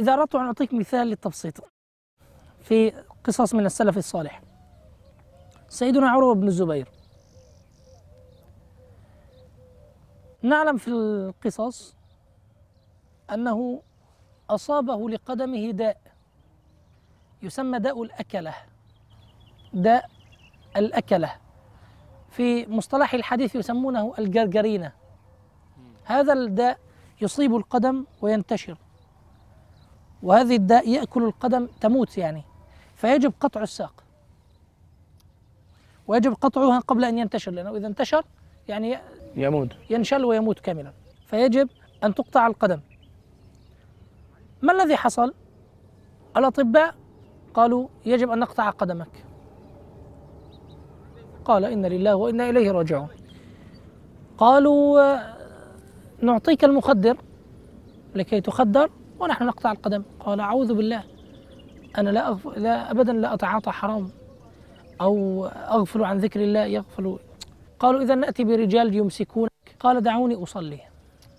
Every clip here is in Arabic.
إذا أردت أن أعطيك مثال للتبسيط في قصص من السلف الصالح سيدنا عروة بن الزبير نعلم في القصص أنه أصابه لقدمه داء يسمى داء الأكلة داء الأكلة في مصطلح الحديث يسمونه الجرجرينة هذا الداء يصيب القدم وينتشر وهذه الداء يأكل القدم تموت يعني فيجب قطع الساق ويجب قطعها قبل أن ينتشر لأنه إذا انتشر يعني يموت ينشل ويموت كاملا فيجب أن تقطع القدم ما الذي حصل؟ الأطباء قالوا يجب أن نقطع قدمك قال إن لله وإنا إليه راجعون قالوا آه، نعطيك المخدر لكي تخدر ونحن نقطع القدم قال أعوذ بالله أنا لا, أف... لا أبدا لا أتعاطى حرام أو أغفل عن ذكر الله يغفل قالوا إذا نأتي برجال يمسكونك قال دعوني أصلي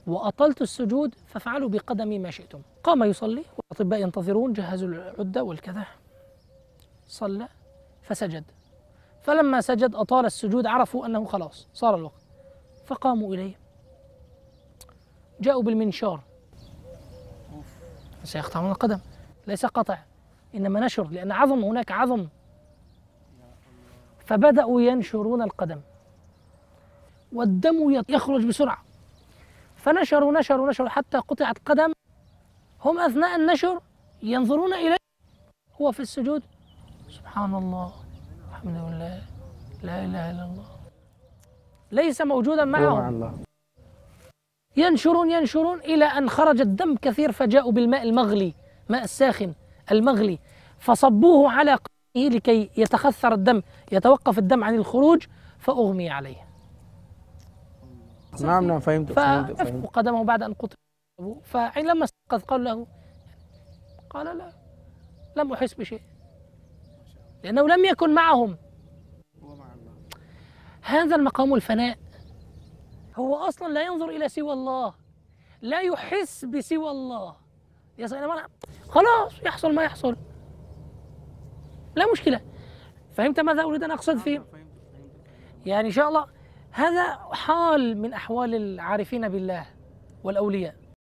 وأطلت السجود فافعلوا بقدمي ما شئتم قام يصلي والأطباء ينتظرون جهزوا العدة والكذا صلى فسجد فلما سجد أطال السجود عرفوا أنه خلاص صار الوقت فقاموا إليه جاءوا بالمنشار سيقطعون القدم ليس قطع إنما نشر لأن عظم هناك عظم فبدأوا ينشرون القدم والدم يخرج بسرعة فنشروا نشروا نشروا حتى قطعت قدم هم أثناء النشر ينظرون إليه هو في السجود سبحان الله الحمد لله لا إله إلا الله ليس موجودا معهم مع الله ينشرون ينشرون إلى أن خرج الدم كثير فجاءوا بالماء المغلي ماء الساخن المغلي فصبوه على قلبه لكي يتخثر الدم يتوقف الدم عن الخروج فأغمي عليه نعم نعم فهمت فأفقوا قدمه بعد أن قتلوا لما استيقظ قالوا له قال لا لم أحس بشيء لأنه لم يكن معهم هذا المقام الفناء هو أصلا لا ينظر إلى سوى الله لا يحس بسوى الله يا سلام خلاص يحصل ما يحصل لا مشكلة فهمت ماذا أريد أن أقصد فيه يعني إن شاء الله هذا حال من أحوال العارفين بالله والأولياء